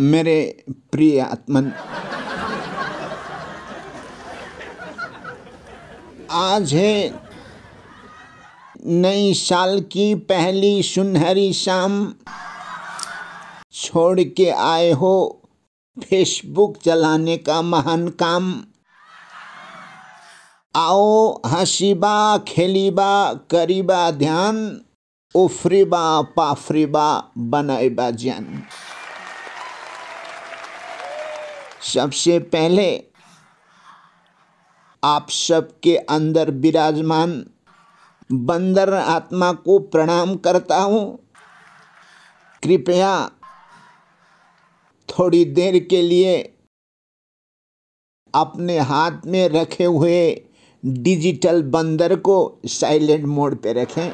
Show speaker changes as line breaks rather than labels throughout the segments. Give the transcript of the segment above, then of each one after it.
मेरे प्रिय आत्मन आज है नई साल की पहली सुनहरी शाम छोड़ के आए हो फेसबुक चलाने का महान काम आओ हसीबा खेलीबा करीबा ध्यान उफरीबा पाफरीबा बनाएबा ज्ञान सबसे पहले आप सबके अंदर विराजमान बंदर आत्मा को प्रणाम करता हूँ कृपया थोड़ी देर के लिए अपने हाथ में रखे हुए डिजिटल बंदर को साइलेंट मोड पे रखें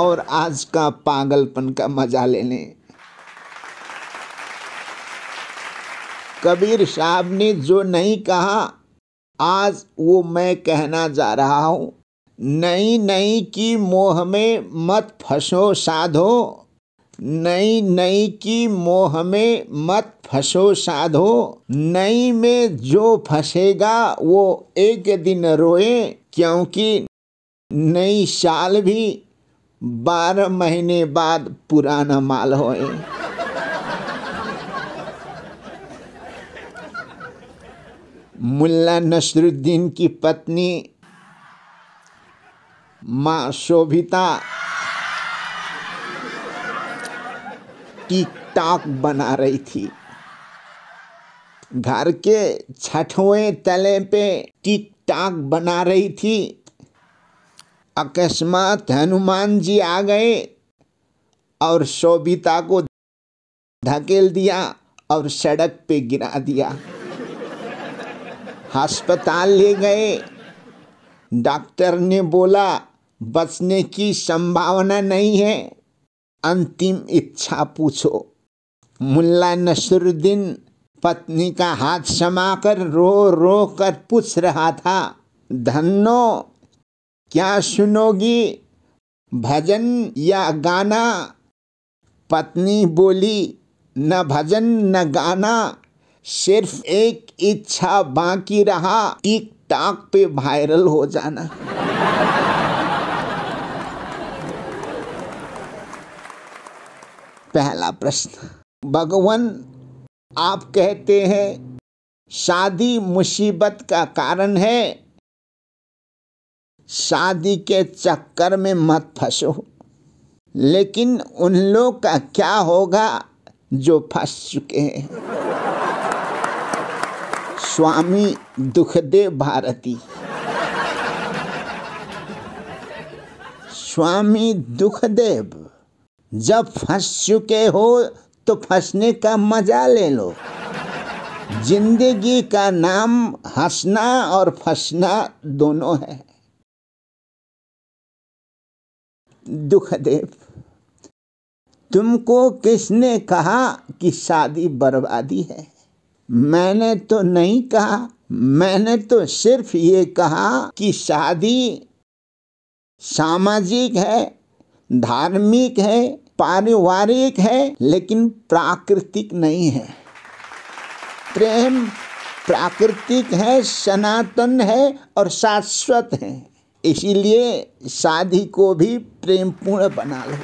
और आज का पागलपन का मज़ा ले लें कबीर साहब ने जो नहीं कहा आज वो मैं कहना जा रहा हूँ नई नई की मोह में मत फंसो साधो नई नई की मोह में मत फंसो साधो नई में जो फंसेगा वो एक दिन रोए क्योंकि नई साल भी बारह महीने बाद पुराना माल होए मुल्ला नसरुद्दीन की पत्नी माँ शोभिता टिकटॉक बना रही थी घर के छठवें तले पे टिकटॉक बना रही थी अकस्मात हनुमान जी आ गए और शोभिता को धकेल दिया और सड़क पे गिरा दिया अस्पताल ले गए डॉक्टर ने बोला बचने की संभावना नहीं है अंतिम इच्छा पूछो मुल्ला नसरुद्दीन पत्नी का हाथ समाकर रो रो कर पूछ रहा था धन्नो क्या सुनोगी भजन या गाना पत्नी बोली न भजन न गाना सिर्फ एक इच्छा बाकी रहा टिक टाक पे वायरल हो जाना पहला प्रश्न भगवान आप कहते हैं शादी मुसीबत का कारण है शादी के चक्कर में मत फंसो लेकिन उन लोग का क्या होगा जो फंस चुके हैं स्वामी दुखदे भारती स्वामी दुखदेव जब फंस चुके हो तो फंसने का मजा ले लो जिंदगी का नाम हंसना और फंसना दोनों है दुखदेव तुमको किसने कहा कि शादी बर्बादी है मैंने तो नहीं कहा मैंने तो सिर्फ ये कहा कि शादी सामाजिक है धार्मिक है पारिवारिक है लेकिन प्राकृतिक नहीं है प्रेम प्राकृतिक है सनातन है और शाश्वत है इसीलिए शादी को भी प्रेमपूर्ण बना लो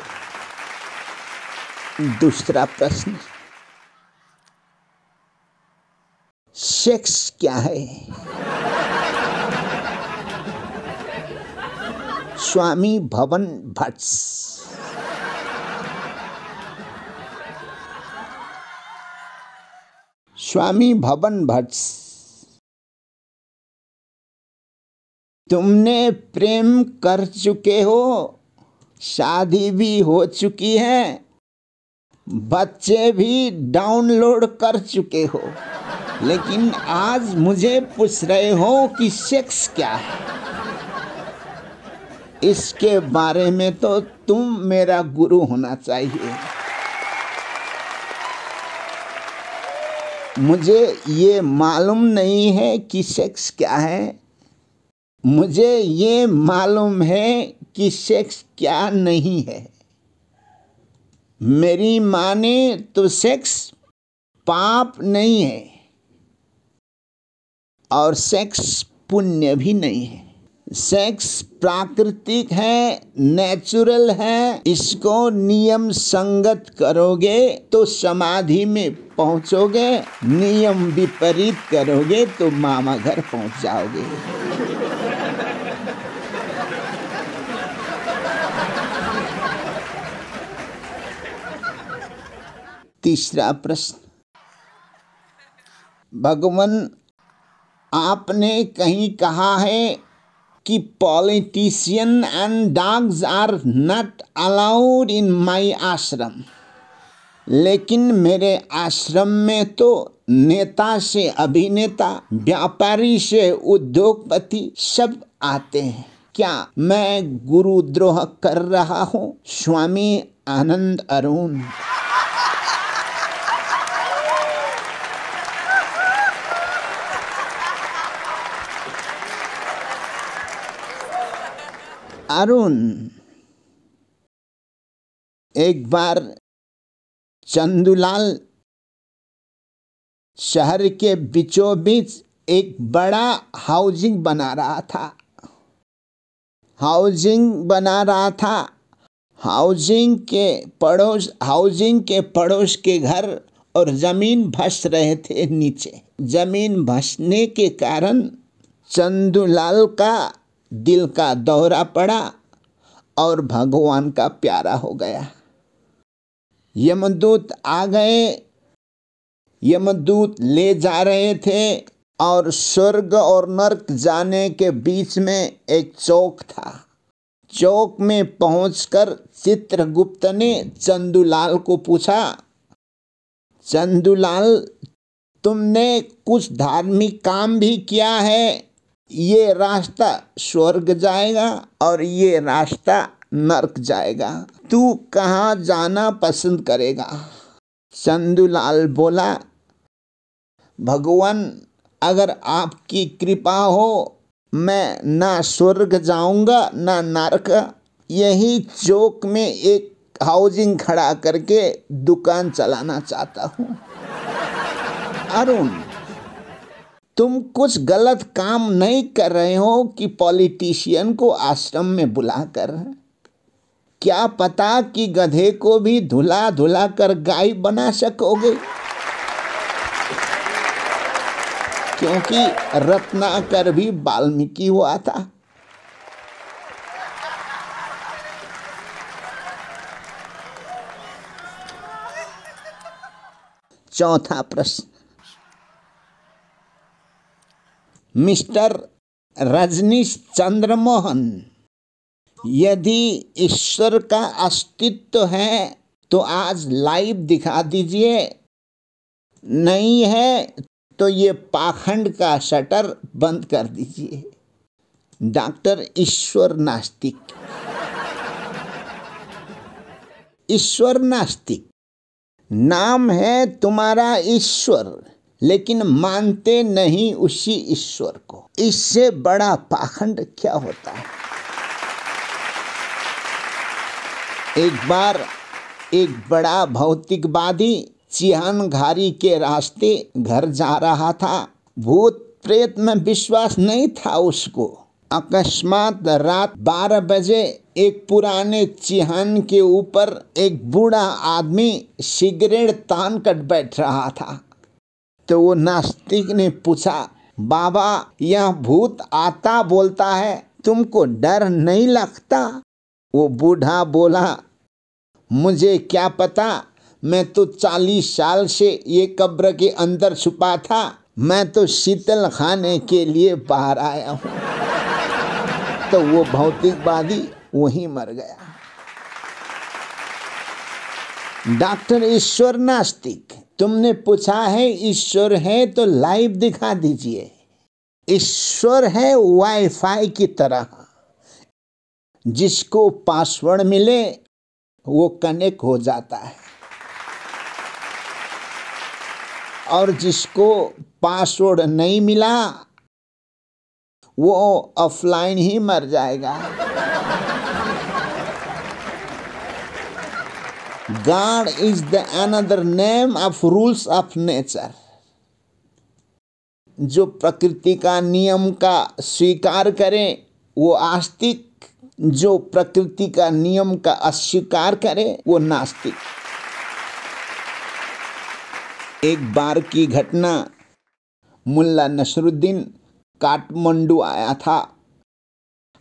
दूसरा प्रश्न सेक्स क्या है स्वामी भवन भट्स स्वामी भवन भट्स तुमने प्रेम कर चुके हो शादी भी हो चुकी है बच्चे भी डाउनलोड कर चुके हो लेकिन आज मुझे पूछ रहे हो कि सेक्स क्या है इसके बारे में तो तुम मेरा गुरु होना चाहिए मुझे ये मालूम नहीं है कि सेक्स क्या है मुझे ये मालूम है कि सेक्स क्या नहीं है मेरी माने तो सेक्स पाप नहीं है और सेक्स पुण्य भी नहीं है सेक्स प्राकृतिक है नेचुरल है इसको नियम संगत करोगे तो समाधि में पहुंचोगे नियम विपरीत करोगे तो मामा घर पहुंच जाओगे तीसरा प्रश्न भगवान आपने कहीं कहा है कि politician and dogs are not allowed in my ashram लेकिन मेरे आश्रम में तो नेता से अभिनेता व्यापारी से उद्योगपति सब आते हैं क्या मैं गुरुद्रोह कर रहा हूँ स्वामी आनंद अरुण अरुण एक बार चंदूलाल शहर के बीचों बीच एक बड़ा हाउसिंग बना रहा था हाउसिंग बना रहा था हाउसिंग के पड़ोस हाउसिंग के पड़ोस के घर और ज़मीन भस रहे थे नीचे ज़मीन भसने के कारण चंदूलाल का दिल का दौरा पड़ा और भगवान का प्यारा हो गया यमदूत आ गए यमदूत ले जा रहे थे और स्वर्ग और नर्क जाने के बीच में एक चौक था चौक में पहुंचकर चित्रगुप्त ने चंदूलाल को पूछा चंदूलाल तुमने कुछ धार्मिक काम भी किया है ये रास्ता स्वर्ग जाएगा और ये रास्ता नरक जाएगा तू कहाँ जाना पसंद करेगा चंदूलाल बोला भगवान अगर आपकी कृपा हो मैं ना स्वर्ग जाऊंगा ना नरक यही चौक में एक हाउसिंग खड़ा करके दुकान चलाना चाहता हूँ अरुण तुम कुछ गलत काम नहीं कर रहे हो कि पॉलिटिशियन को आश्रम में बुला कर क्या पता कि गधे को भी धुला धुला कर गाय बना सकोगे क्योंकि रत्नाकर भी वाल्मीकि हुआ था चौथा प्रश्न मिस्टर रजनीश चंद्र मोहन यदि ईश्वर का अस्तित्व है तो आज लाइव दिखा दीजिए नहीं है तो ये पाखंड का शटर बंद कर दीजिए डॉक्टर ईश्वर नास्तिक ईश्वर नास्तिक नाम है तुम्हारा ईश्वर लेकिन मानते नहीं उसी ईश्वर को इससे बड़ा पाखंड क्या होता है एक बार एक बड़ा भौतिकवादी चिहान घारी के रास्ते घर जा रहा था भूत प्रेत में विश्वास नहीं था उसको अकस्मात रात 12 बजे एक पुराने चिहान के ऊपर एक बूढ़ा आदमी सिगरेट तान कट बैठ रहा था तो वो नास्तिक ने पूछा बाबा यह भूत आता बोलता है तुमको डर नहीं लगता वो बूढ़ा बोला मुझे क्या पता मैं तो चालीस साल से ये कब्र के अंदर छुपा था मैं तो शीतल खाने के लिए बाहर आया हूँ तो वो भौतिकवादी वहीं मर गया डॉक्टर ईश्वर नास्तिक तुमने पूछा है ईश्वर है तो लाइव दिखा दीजिए ईश्वर है वाईफाई की तरह जिसको पासवर्ड मिले वो कनेक्ट हो जाता है और जिसको पासवर्ड नहीं मिला वो ऑफलाइन ही मर जाएगा God is the another name of rules of nature. जो प्रकृति का नियम का स्वीकार करें वो आस्तिक जो प्रकृति का नियम का अस्वीकार करे वो नास्तिक एक बार की घटना मुल्ला नसरुद्दीन काठमांडू आया था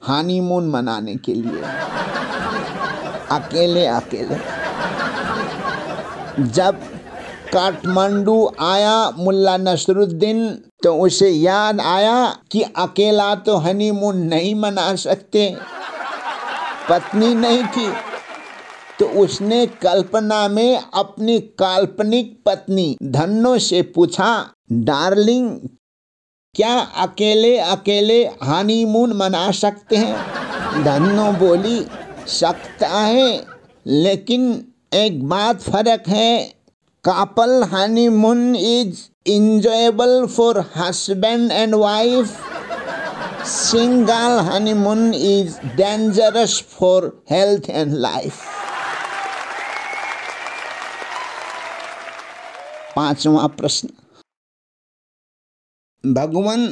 हानीमून मनाने के लिए अकेले अकेले जब काठमांडू आया मुल्ला नसरुद्दीन तो उसे याद आया कि अकेला तो हनीमून नहीं मना सकते पत्नी नहीं थी तो उसने कल्पना में अपनी काल्पनिक पत्नी धन्नो से पूछा डार्लिंग क्या अकेले अकेले हनीमून मना सकते हैं धन्नो बोली सकता है लेकिन एक बात फर्क है couple honeymoon is enjoyable for husband and wife single honeymoon is dangerous for health and life पांचवा प्रश्न भगवान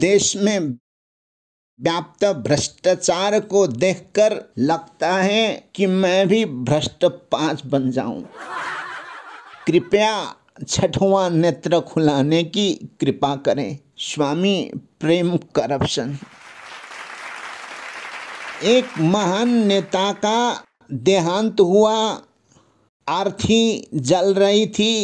देश में व्याप्त भ्रष्टाचार को देखकर लगता है कि मैं भी भ्रष्ट पांच बन जाऊं कृपया छठवां नेत्र खुलाने की कृपा करें स्वामी प्रेम करप्शन एक महान नेता का देहांत हुआ आर्थी जल रही थी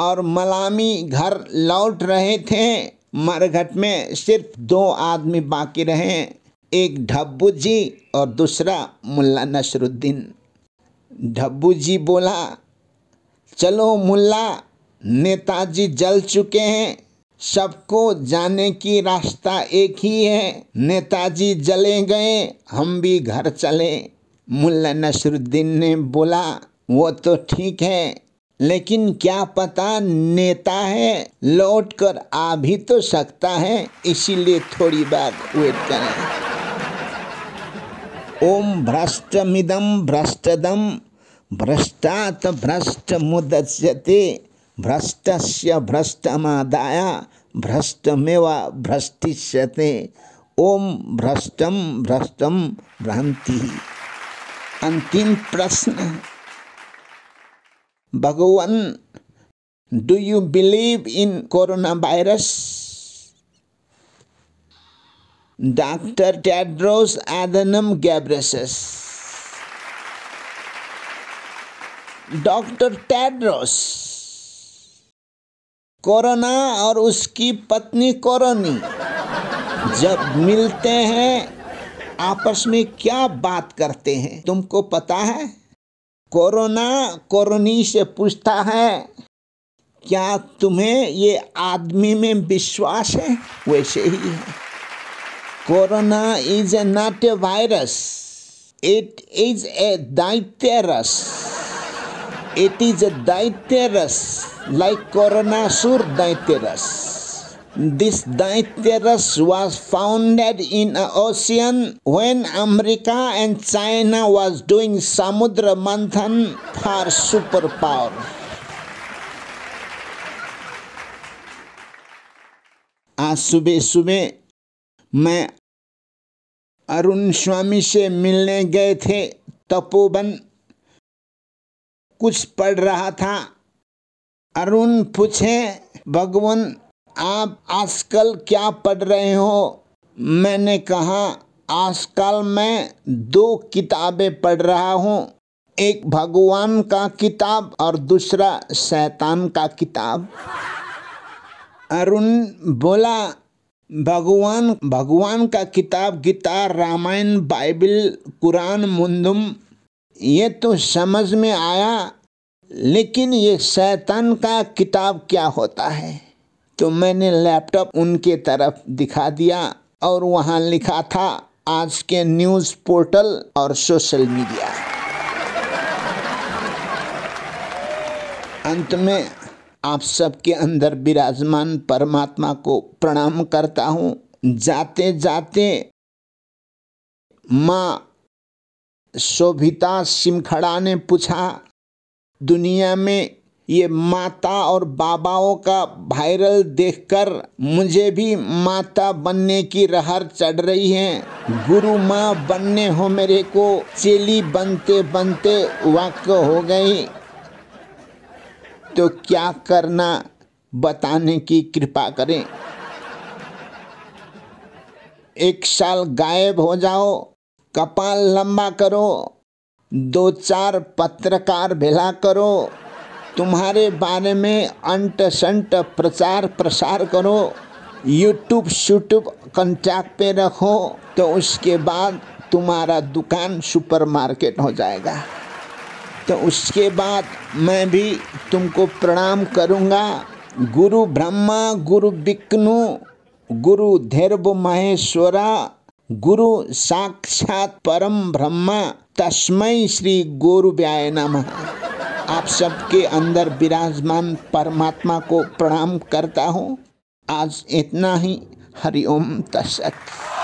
और मलामी घर लौट रहे थे मरघट में सिर्फ दो आदमी बाकी रहे एक ढब्बू जी और दूसरा मुल्ला नसरुद्दीन ढब्बू जी बोला चलो मुल्ला नेताजी जल चुके हैं सबको जाने की रास्ता एक ही है नेताजी जले गए हम भी घर चले मुल्ला नसरुद्दीन ने बोला वो तो ठीक है लेकिन क्या पता नेता है लौट कर आ भी तो सकता है इसीलिए थोड़ी बात वेट करें ओम भ्रष्टमिदम भ्रष्टदम भ्रष्टात भ्रष्ट मुदस्यते भ्रष्टस्य भ्रष्टमादाय भ्रष्टमेव भ्रष्टिष्यते ओम भ्रष्टम भ्रष्टम भ्रांति अंतिम प्रश्न Bhagavan, do you believe in coronavirus? Dr. Tedros Adhanom Ghebreyesus. Dr. Tedros. Corona और उसकी पत्नी कोरोनी जब मिलते हैं आपस में क्या बात करते हैं तुमको पता है कोरोना कोरोनी से पूछता है क्या तुम्हें ये आदमी में विश्वास है वैसे ही है corona is a not a virus it is a दायित्य रस इट इज ए दायित्य रस लाइक कोरोना सुर दायित्य रस This dipterus was founded in an ocean when America and China was doing Samudra Manthan for superpower. आज सुबह सुबह मैं अरुण स्वामी से मिलने गए थे तपोवन कुछ पढ़ रहा था अरुण पूछे भगवान आप आजकल क्या पढ़ रहे हो मैंने कहा आजकल मैं दो किताबें पढ़ रहा हूँ एक भगवान का किताब और दूसरा शैतान का किताब अरुण बोला भगवान भगवान का किताब गीता रामायण बाइबल कुरान मुंदुम ये तो समझ में आया लेकिन ये शैतान का किताब क्या होता है तो मैंने लैपटॉप उनके तरफ दिखा दिया और वहाँ लिखा था आज के न्यूज़ पोर्टल और सोशल मीडिया अंत में आप सबके अंदर विराजमान परमात्मा को प्रणाम करता हूँ जाते जाते माँ शोभिता सिमखड़ा ने पूछा दुनिया में ये माता और बाबाओं का वायरल देखकर मुझे भी माता बनने की रहर चढ़ रही है गुरु माँ बनने हो मेरे को चेली बनते बनते वक्त हो गई तो क्या करना बताने की कृपा करें एक साल गायब हो जाओ कपाल लंबा करो दो चार पत्रकार भेला करो तुम्हारे बारे में अंट संट प्रचार प्रसार करो यूट्यूब शूट्यूब कंटैक्ट पे रखो तो उसके बाद तुम्हारा दुकान सुपरमार्केट हो जाएगा तो उसके बाद मैं भी तुमको प्रणाम करूँगा गुरु ब्रह्मा गुरु विष्णु गुरु धैर्व महेश्वरा गुरु साक्षात परम ब्रह्मा तस्मय श्री व्याय नमः आप सबके अंदर विराजमान परमात्मा को प्रणाम करता हूँ आज इतना ही हरिओम तस्त